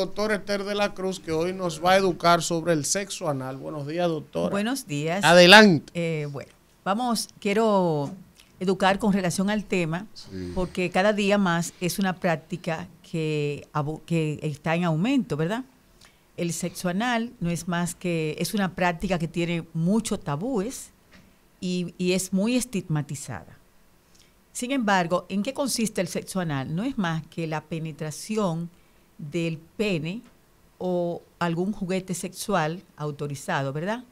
doctora Esther de la Cruz, que hoy nos va a educar sobre el sexo anal. Buenos días, doctora. Buenos días. Adelante. Eh, bueno, vamos, quiero educar con relación al tema, porque cada día más es una práctica que, que está en aumento, ¿verdad? El sexo anal no es más que, es una práctica que tiene muchos tabúes y, y es muy estigmatizada. Sin embargo, ¿en qué consiste el sexo anal? No es más que la penetración del pene o algún juguete sexual autorizado, ¿verdad?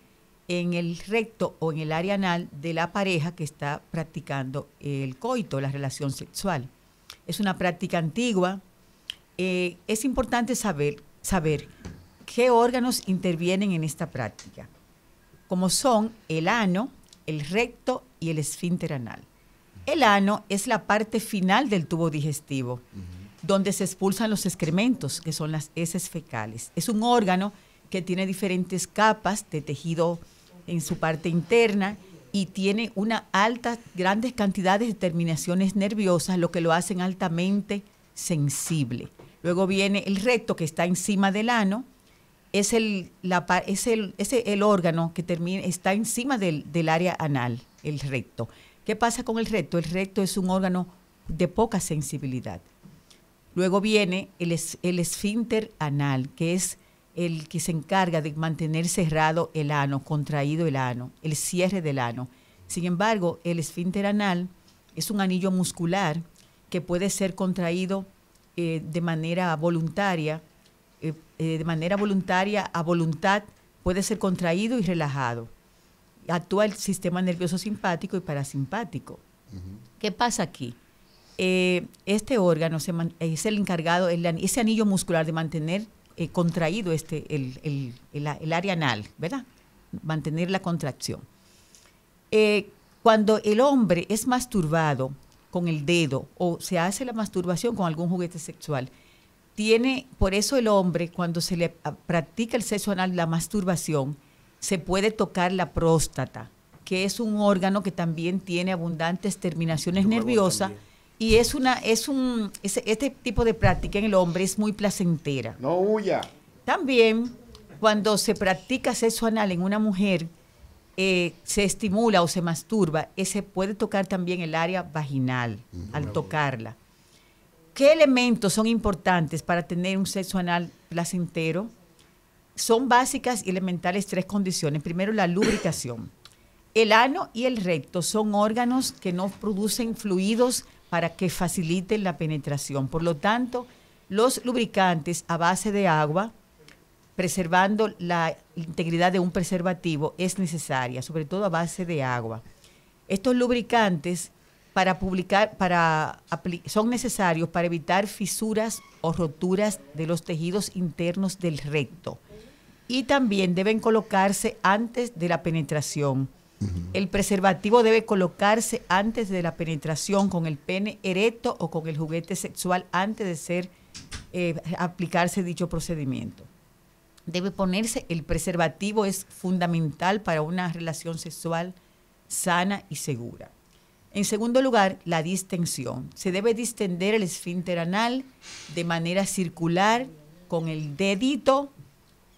En el recto o en el área anal de la pareja que está practicando el coito, la relación sexual. Es una práctica antigua. Eh, es importante saber, saber qué órganos intervienen en esta práctica, como son el ano, el recto y el esfínter anal. El ano es la parte final del tubo digestivo donde se expulsan los excrementos, que son las heces fecales. Es un órgano que tiene diferentes capas de tejido en su parte interna y tiene una alta, grandes cantidades de terminaciones nerviosas, lo que lo hacen altamente sensible. Luego viene el recto que está encima del ano, es el, órgano que termina, está encima del, del área anal, el recto. ¿Qué pasa con el recto? El recto es un órgano de poca sensibilidad. Luego viene el, esfínter anal, que es el que se encarga de mantener cerrado el ano, contraído el ano, el cierre del ano. Sin embargo, el esfínter anal es un anillo muscular que puede ser contraído eh, de manera voluntaria, eh, eh, de manera voluntaria a voluntad, puede ser contraído y relajado. Actúa el sistema nervioso simpático y parasimpático. ¿Qué pasa aquí? Eh, este órgano es el encargado, ese anillo muscular de mantener eh, contraído este, el, área anal, ¿verdad? Mantener la contracción. Eh, cuando el hombre es masturbado con el dedo o se hace la masturbación con algún juguete sexual, tiene, por eso el hombre cuando se le practica el sexo anal, la masturbación, se puede tocar la próstata, que es un órgano que también tiene abundantes terminaciones nerviosas. Y es una, es un, este tipo de práctica en el hombre es muy placentera. No huya. También cuando se practica sexo anal en una mujer, eh, se estimula o se masturba, se puede tocar también el área vaginal al tocarla. ¿Qué elementos son importantes para tener un sexo anal placentero? Son básicas y elementales tres condiciones. Primero, la lubricación. El ano y el recto son órganos que no producen fluidos para que faciliten la penetración. Por lo tanto, los lubricantes a base de agua, preservando la integridad de un preservativo, es necesaria, sobre todo a base de agua. Estos lubricantes para publicar, para, son necesarios para evitar fisuras o roturas de los tejidos internos del recto. Y también deben colocarse antes de la penetración el preservativo debe colocarse antes de la penetración con el pene erecto o con el juguete sexual antes de ser eh, aplicarse dicho procedimiento. Debe ponerse el preservativo es fundamental para una relación sexual sana y segura. En segundo lugar, la distensión. Se debe distender el esfínter anal de manera circular con el dedito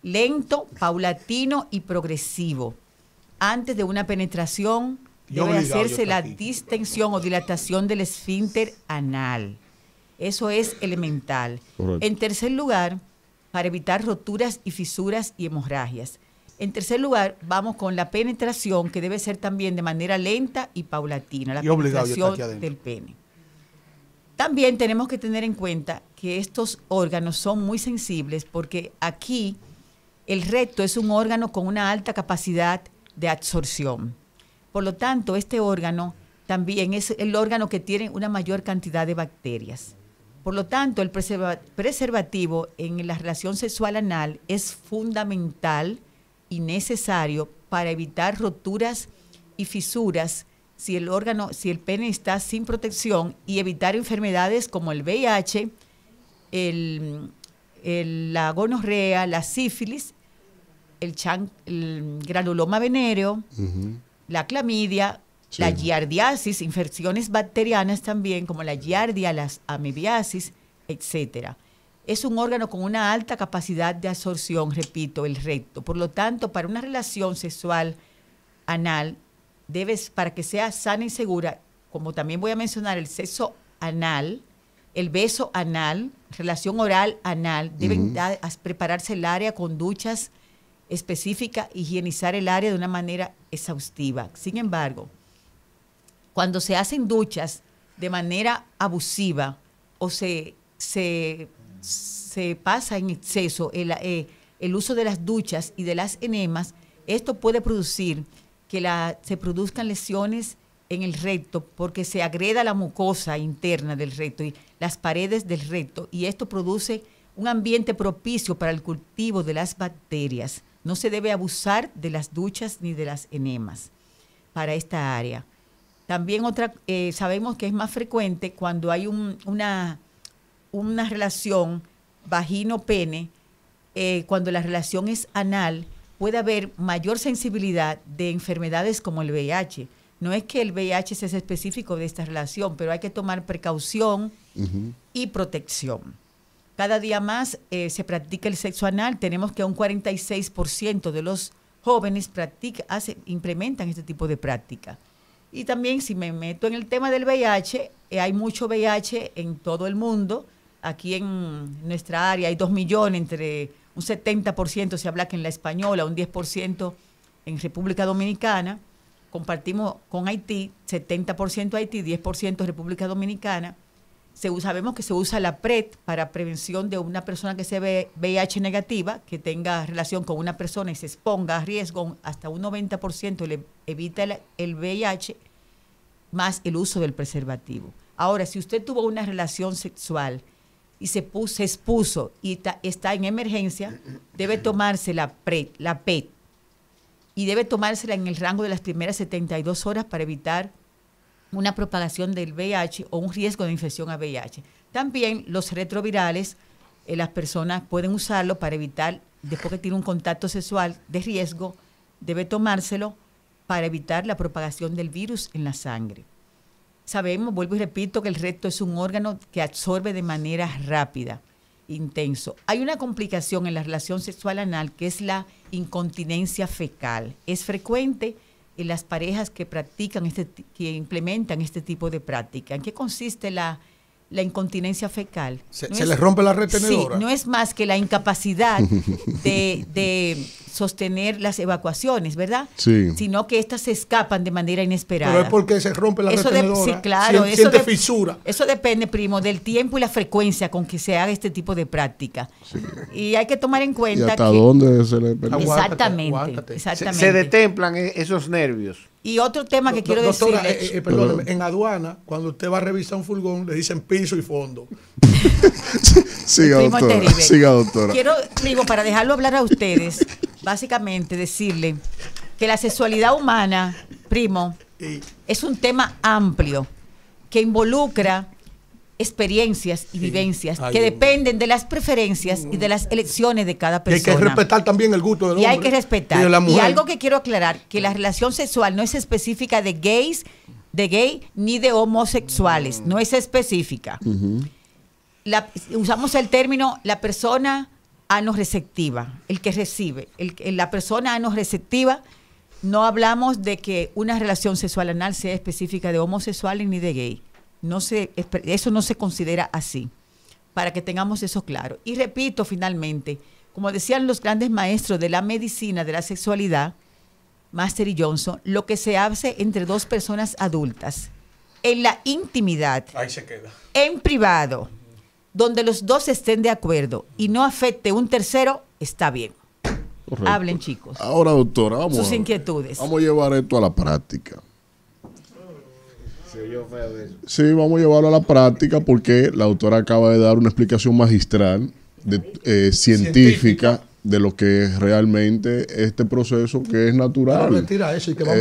lento, paulatino y progresivo antes de una penetración debe hacerse la distensión o dilatación del esfínter anal. Eso es elemental. En tercer lugar, para evitar roturas y fisuras y hemorragias. En tercer lugar, vamos con la penetración, que debe ser también de manera lenta y paulatina, la obligación penetración del pene. También tenemos que tener en cuenta que estos órganos son muy sensibles porque aquí el recto es un órgano con una alta capacidad de absorción. Por lo tanto, este órgano también es el órgano que tiene una mayor cantidad de bacterias. Por lo tanto, el preservativo en la relación sexual anal es fundamental y necesario para evitar roturas y fisuras si el órgano, si el pene está sin protección y evitar enfermedades como el VIH, la gonorrea, la sífilis el, chan, el granuloma venéreo, la clamidia, la giardiasis, infecciones bacterianas también, como la giardia, las amebiasis, etcétera. Es un órgano con una alta capacidad de absorción, repito, el recto. Por lo tanto, para una relación sexual anal, debes, para que sea sana y segura, como también voy a mencionar el sexo anal, el beso anal, relación oral anal, deben prepararse el área con duchas específica, higienizar el área de una manera exhaustiva. Sin embargo, cuando se hacen duchas de manera abusiva o se, se, pasa en exceso el, eh, el, uso de las duchas y de las enemas, esto puede producir que la, se produzcan lesiones en el recto porque se agreda la mucosa interna del recto y las paredes del recto y esto produce un ambiente propicio para el cultivo de las bacterias. No se debe abusar de las duchas ni de las enemas para esta área. También otra, eh, sabemos que es más frecuente cuando hay una, una relación vagino-pene, eh, cuando la relación es anal, puede haber mayor sensibilidad de enfermedades como el VIH. No es que el VIH sea específico de esta relación, pero hay que tomar precaución y protección. Cada día más eh, se practica el sexo anal. Tenemos que un 46% de los jóvenes practica, hace, implementan este tipo de práctica. Y también si me meto en el tema del VIH, eh, hay mucho VIH en todo el mundo. Aquí en nuestra área hay 2 millones, entre un 70% se habla que en la española, un 10% en República Dominicana. Compartimos con Haití, 70% Haití, 10% República Dominicana sabemos que se usa la PRET para prevención de una persona que se ve VIH negativa, que tenga relación con una persona y se exponga a riesgo hasta un 90% le evita el, VIH, más el uso del preservativo. Ahora, si usted tuvo una relación sexual y se, expuso y está, en emergencia, debe tomarse la, PRET, la PET y debe tomársela en el rango de las primeras 72 horas para evitar una propagación del VIH o un riesgo de infección a VIH. También los retrovirales, eh, las personas pueden usarlo para evitar, después que tiene un contacto sexual de riesgo, debe tomárselo para evitar la propagación del virus en la sangre. Sabemos, vuelvo y repito, que el recto es un órgano que absorbe de manera rápida, intenso. Hay una complicación en la relación sexual anal que es la incontinencia fecal. Es frecuente las parejas que practican, este, que implementan este tipo de práctica? ¿En qué consiste la la incontinencia fecal. ¿Se, les rompe la retenedora? Sí, no es más que la incapacidad de, sostener las evacuaciones, ¿verdad? Sí. Sino que estas se escapan de manera inesperada. Pero es porque se rompe la eso claro. eso depende, primo, del tiempo y la frecuencia con que se haga este tipo de práctica. Y hay que tomar en cuenta. ¿Y hasta dónde se le Exactamente. exactamente. se, detemplan eh, esos nervios. Y otro tema que quiero decir... Eh, eh, en aduana, cuando usted va a revisar un furgón, le dicen piso y fondo. Siga, doctora. Siga, doctora. Quiero, digo, para dejarlo hablar a ustedes, básicamente decirle que la sexualidad humana, primo, es un tema amplio que involucra experiencias y vivencias que dependen de las preferencias y de las mm. elecciones de cada persona. hay que respetar también el gusto del hombre. Y hay que respetar. Y, algo que quiero aclarar, que la relación sexual no es específica de gays, de gay ni de homosexuales, mm. no es específica. usamos el término la persona anoreceptiva, el que recibe, el, la persona anoreceptiva no hablamos de que una relación sexual anal sea específica de homosexuales ni de gay. No se, eso no se considera así, para que tengamos eso claro. Y repito finalmente, como decían los grandes maestros de la medicina, de la sexualidad, Master y Johnson, lo que se hace entre dos personas adultas, en la intimidad, en privado, donde los dos estén de acuerdo y no afecte un tercero, está bien. Hablen chicos. Ahora, doctora, vamos, sus inquietudes. Vamos a llevar esto a la práctica si Sí, vamos a llevarlo a la práctica porque la autora acaba de dar una explicación magistral, de, eh, científica, de lo que es realmente este proceso que es natural. vamos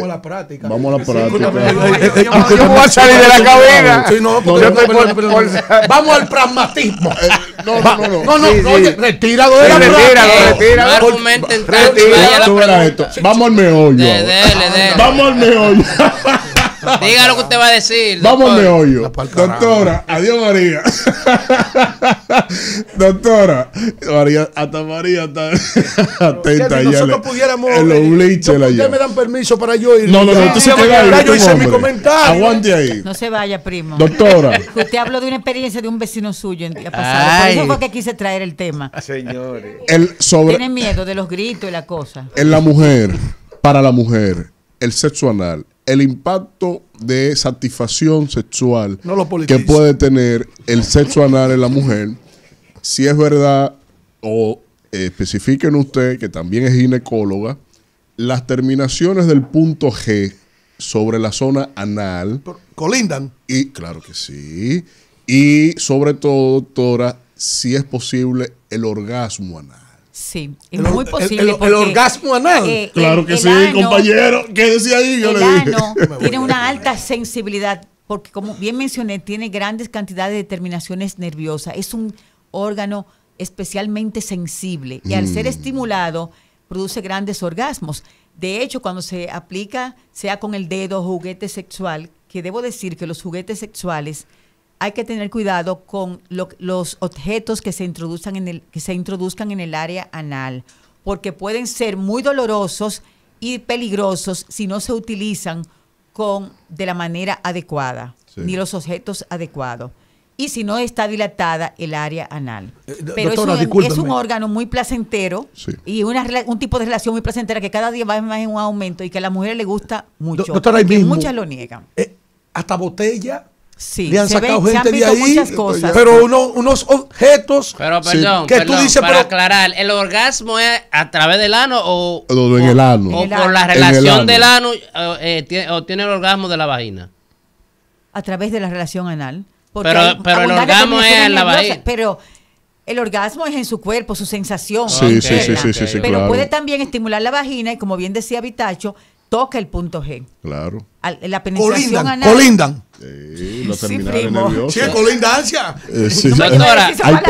a la eh, práctica. Vamos a la práctica. vamos al pragmatismo. No, no, no. No, Vamos al meollo. Vamos al meollo. Diga lo que usted va a decir. Vamos al Doctora, adiós María. doctora, María, hasta María está atenta ya. Nosotros pudiéramos. En los Ustedes me dan permiso para yo ir. No, no, no, tú se quedas Yo hice mi comentario. Aguante ahí. No se vaya, primo. Doctora. Usted habló de una experiencia de un vecino suyo en día pasado. Por eso fue que quise traer el tema. Señores. Tiene miedo de los gritos y la cosa. En la mujer, para la mujer, el sexo anal el impacto de satisfacción sexual que puede tener el sexo anal en la mujer, si es verdad o especifiquen usted, que también es ginecóloga, las terminaciones del punto G sobre la zona anal. ¿Colindan? Y, claro que sí. Y sobre todo, doctora, si es posible, el orgasmo anal. Sí, es muy posible. El, orgasmo anal. Eh, claro que sí, compañero. compañero. decía ahí. tiene una alta sensibilidad, porque como bien mencioné, tiene grandes cantidades de terminaciones nerviosas. Es un órgano especialmente sensible y al ser mm. estimulado produce grandes orgasmos. De hecho, cuando se aplica, sea con el dedo, o juguete sexual, que debo decir que los juguetes sexuales hay que tener cuidado con los objetos que se, introduzcan en el, que se introduzcan en el área anal, porque pueden ser muy dolorosos y peligrosos si no se utilizan con, de la manera adecuada, ni los objetos adecuados. Y si no está dilatada el área anal. Eh, Pero es, un, órgano muy placentero y un tipo de relación muy placentera que cada día va en un aumento y que a las mujeres les gusta mucho. muchas lo niegan. Eh, hasta botella Sí, le han sacado gente de ahí, pero unos objetos que tú dices, para aclarar, el orgasmo es a través del ano o, en el ano, o, por la relación del ano eh, eh, o tiene el orgasmo de la vagina. A través de la relación anal. pero, el orgasmo es en la vagina. Pero el orgasmo es en su cuerpo, su sensación. Pero puede también estimular la vagina y como bien decía Vitacho, toca el punto G. Claro. La penetración colindan, anal. Sí, lo terminaron sí, con la Eh, sí, doctora, hay,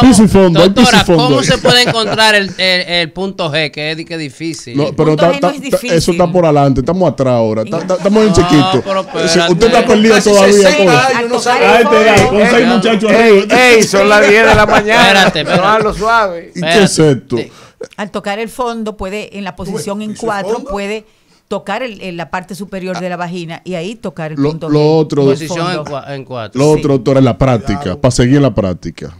piso y fondo. Doctora, ¿cómo se puede encontrar el, punto G? Que es, difícil. No, pero no es difícil. eso está por adelante. Estamos atrás ahora. estamos en chiquito. Eh, usted está perdido todavía. Pues. Con no seis muchachos ey, ey, son las 10 de la mañana. Espérate, pero. hazlo suave. ¿Y qué es esto? Al tocar el fondo, puede, en la posición en cuatro, puede tocar el, en la parte superior ah. de la vagina y ahí tocar el lo, otro, posición en, cuatro. Lo otro, doctora, en la práctica, para seguir la práctica.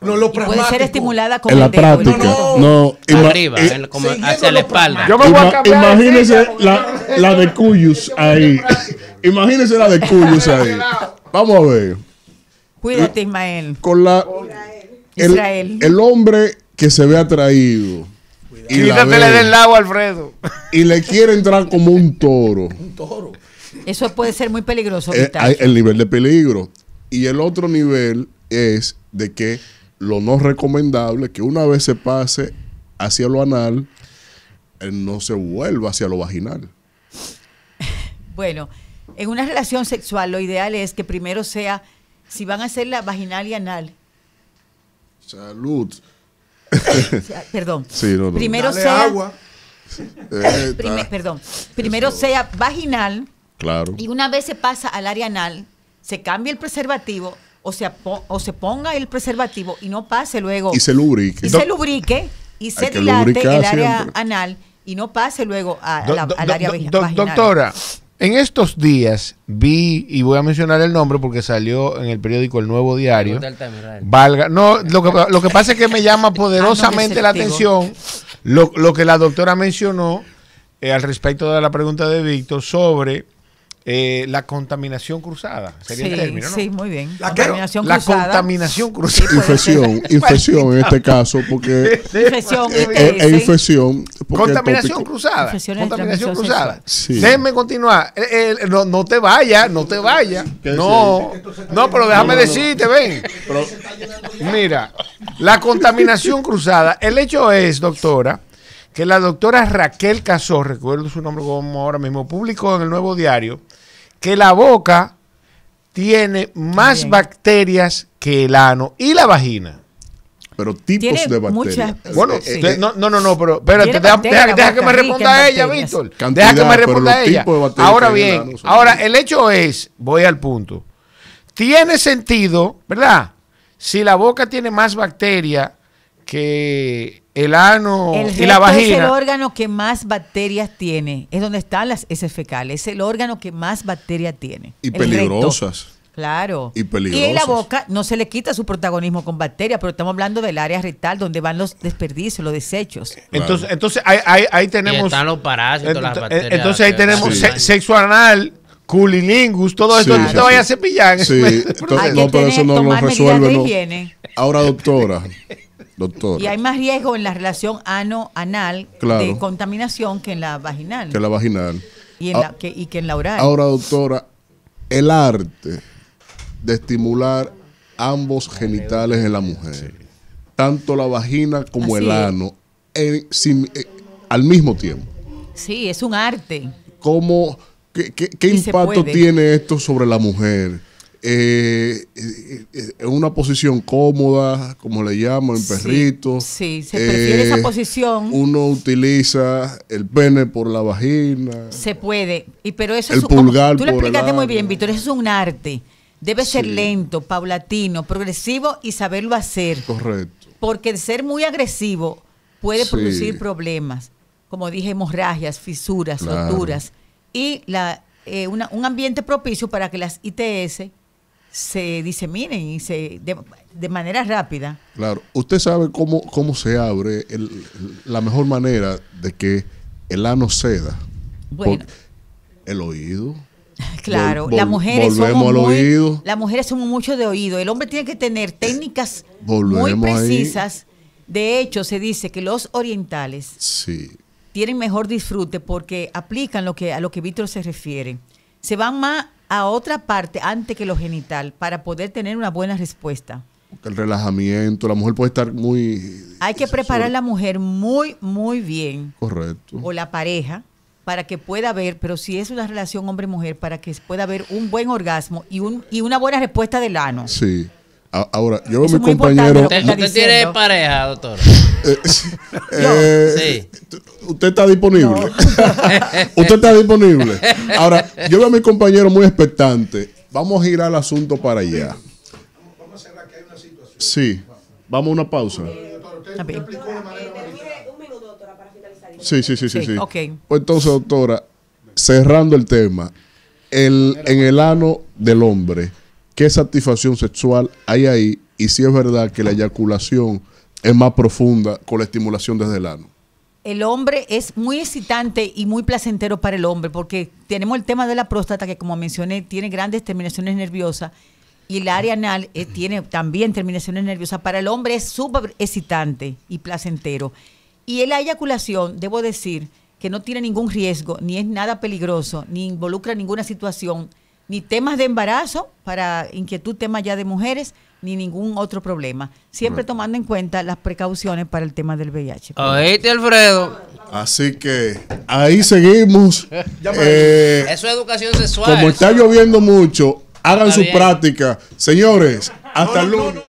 No, lo puede ser estimulada con en la práctica. No, no. arriba, eh, como hacia la espalda. Yo me voy a imagínese la, de Cuyus ahí. imagínese la de Cuyus ahí. Vamos a ver. Cuídate, eh, Ismael. Con la. Israel. el hombre que se ve atraído y del Alfredo. Y le quiere entrar como un toro. un toro. Eso puede ser muy peligroso. Eh, el nivel de peligro. Y el otro nivel es de que lo no recomendable, que una vez se pase hacia lo anal, eh, no se vuelva hacia lo vaginal. Bueno, en una relación sexual lo ideal es que primero sea, si van a ser la vaginal y anal. Salud. Perdón. Primero sea. Agua. perdón. Primero sea vaginal. Claro. Y una vez se pasa al área anal, se cambia el preservativo o se, o se ponga el preservativo y no pase luego. Y se lubrique. Y se lubrique y se dilate el área anal y no pase luego a, al área vaginal. Doctora, en estos días vi, y voy a mencionar el nombre porque salió en el periódico El Nuevo Diario. Valga, no, lo que, lo que pasa es que me llama ah, poderosamente la atención lo, lo que la doctora mencionó eh, al respecto de la pregunta de Víctor sobre eh, la contaminación cruzada. sí, muy bien. La contaminación cruzada. Infección, infección en este caso, porque. infección, e- e- contaminación cruzada. Contaminación cruzada. Sí. continuar. Eh, eh, no, te vaya no te vaya No, no, pero déjame decirte, ven. mira, la contaminación cruzada. El hecho es, doctora que la doctora Raquel Casó, recuerdo su nombre como ahora mismo, publicó en el nuevo diario que la boca tiene más bacterias que el ano y la vagina. Pero tipos de bacterias. bueno, eh, eh, no, no, no, pero espérate, deja, que me responda ella, Víctor. deja que me responda ella. Ahora bien, ahora el hecho es, voy al punto. Tiene sentido, ¿verdad? Si la boca tiene más bacterias que el ano y la vagina. Es el órgano que más bacterias tiene. Es donde están las heces fecales. Es el órgano que más bacterias tiene. Y peligrosas. Claro. Y Y en la boca no se le quita su protagonismo con bacterias, pero estamos hablando del área rectal donde van los desperdicios, los desechos. Entonces, entonces ahí, ahí, tenemos. están los parásitos, las bacterias. Entonces ahí tenemos sexual sexo anal culilingus, todo eso, que no te vayas a cepillar. Sí, no, pero eso no lo resuelve. Ahora, doctora, Doctora. Y hay más riesgo en la relación ano-anal de contaminación que en la vaginal. Que en la vaginal. Ah, y, que, en la oral. Ahora, doctora, el arte de estimular ambos genitales en la mujer, tanto la vagina como el ano, eh, al mismo tiempo. Sí, es un arte. ¿Cómo, qué impacto tiene esto sobre la mujer? eh, en eh, eh, una posición cómoda, como le llamo, en perrito. Sí, se prefiere esa eh, posición. Uno utiliza el pene por la vagina. Se puede, y pero eso el es Tú lo explicaste muy bien, Víctor, eso es un arte. Debe ser lento, paulatino, progresivo y saberlo hacer. Correcto. Porque el ser muy agresivo puede producir problemas, como dije, hemorragias, fisuras, honduras. roturas y la, un ambiente propicio para que las ITS se diseminen y se de, manera rápida. Claro, usted sabe cómo, cómo se abre la mejor manera de que el ano ceda. Bueno. El oído. Claro, las mujeres al oído. Las mujeres somos mucho de oído. El hombre tiene que tener eh, técnicas muy precisas. De hecho, se dice que los orientales tienen mejor disfrute porque aplican lo que a lo que Víctor se refiere. Se van más a otra parte antes que lo genital para poder tener una buena respuesta? El relajamiento, la mujer puede estar muy... Hay que preparar la mujer muy, muy bien. Correcto. O la pareja para que pueda haber, pero si es una relación hombre-mujer, para que pueda haber un buen orgasmo y, un, y una buena respuesta del ano. Sí. Ahora, yo veo a mi compañero. Usted, usted tiene pareja, doctor. Eh, eh, sí. Eh, usted está disponible. usted está disponible. Ahora, yo veo a mi compañero muy expectante. Vamos a girar el asunto para allá. Vamos a cerrar que hay una situación. Sí. Vamos a una pausa. Sí, sí, sí, sí. sí. Okay. Pues entonces, doctora, cerrando el tema, el, en el ano del hombre qué satisfacción sexual hay ahí y si es verdad que la eyaculación es más profunda con la estimulación desde el ano. El hombre es muy excitante y muy placentero para el hombre porque tenemos el tema de la próstata que como mencioné tiene grandes terminaciones nerviosas y el área anal eh, tiene también terminaciones nerviosas. Para el hombre es súper excitante y placentero. Y la eyaculación, debo decir, que no tiene ningún riesgo, ni es nada peligroso, ni involucra ninguna situación ni temas de embarazo para inquietud, temas ya de mujeres, ni ningún otro problema. Siempre tomando en cuenta las precauciones para el tema del VIH. te, Alfredo. Así que ahí seguimos. Eh, eso es educación sexual. Como está lloviendo mucho, hagan su práctica. Señores, hasta luego. lunes.